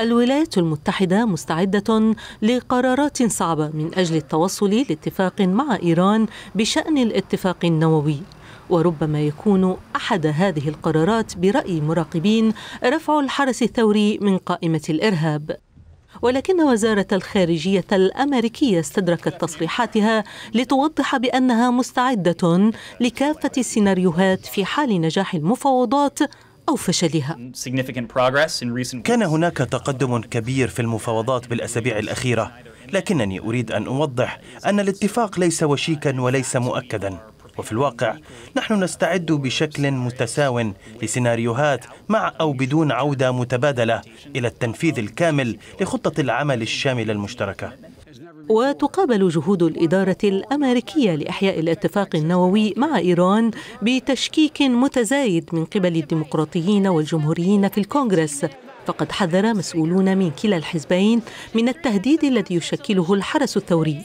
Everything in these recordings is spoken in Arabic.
الولايات المتحدة مستعدة لقرارات صعبة من أجل التوصل لاتفاق مع إيران بشأن الاتفاق النووي وربما يكون أحد هذه القرارات برأي مراقبين رفع الحرس الثوري من قائمة الإرهاب ولكن وزارة الخارجية الأمريكية استدركت تصريحاتها لتوضح بأنها مستعدة لكافة السيناريوهات في حال نجاح المفاوضات أو فشلها كان هناك تقدم كبير في المفاوضات بالأسابيع الأخيرة لكنني أريد أن أوضح أن الاتفاق ليس وشيكا وليس مؤكدا وفي الواقع نحن نستعد بشكل متساو لسيناريوهات مع أو بدون عودة متبادلة إلى التنفيذ الكامل لخطة العمل الشاملة المشتركة وتقابل جهود الإدارة الأمريكية لإحياء الاتفاق النووي مع إيران بتشكيك متزايد من قبل الديمقراطيين والجمهوريين في الكونغرس فقد حذر مسؤولون من كلا الحزبين من التهديد الذي يشكله الحرس الثوري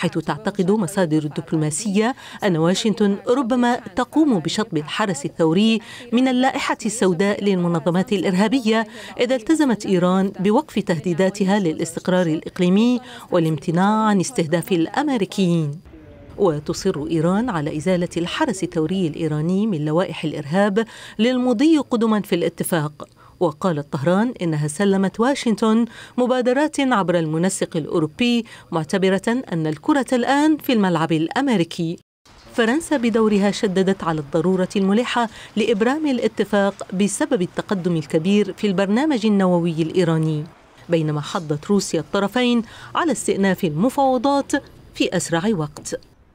حيث تعتقد مصادر الدبلوماسية أن واشنطن ربما تقوم بشطب الحرس الثوري من اللائحة السوداء للمنظمات الإرهابية إذا التزمت إيران بوقف تهديداتها للاستقرار الإقليمي والامتناع عن استهداف الأمريكيين وتصر إيران على إزالة الحرس الثوري الإيراني من لوائح الإرهاب للمضي قدما في الاتفاق وقالت طهران إنها سلمت واشنطن مبادرات عبر المنسق الأوروبي معتبرة أن الكرة الآن في الملعب الأمريكي فرنسا بدورها شددت على الضرورة الملحة لإبرام الاتفاق بسبب التقدم الكبير في البرنامج النووي الإيراني بينما حضت روسيا الطرفين على استئناف المفاوضات في أسرع وقت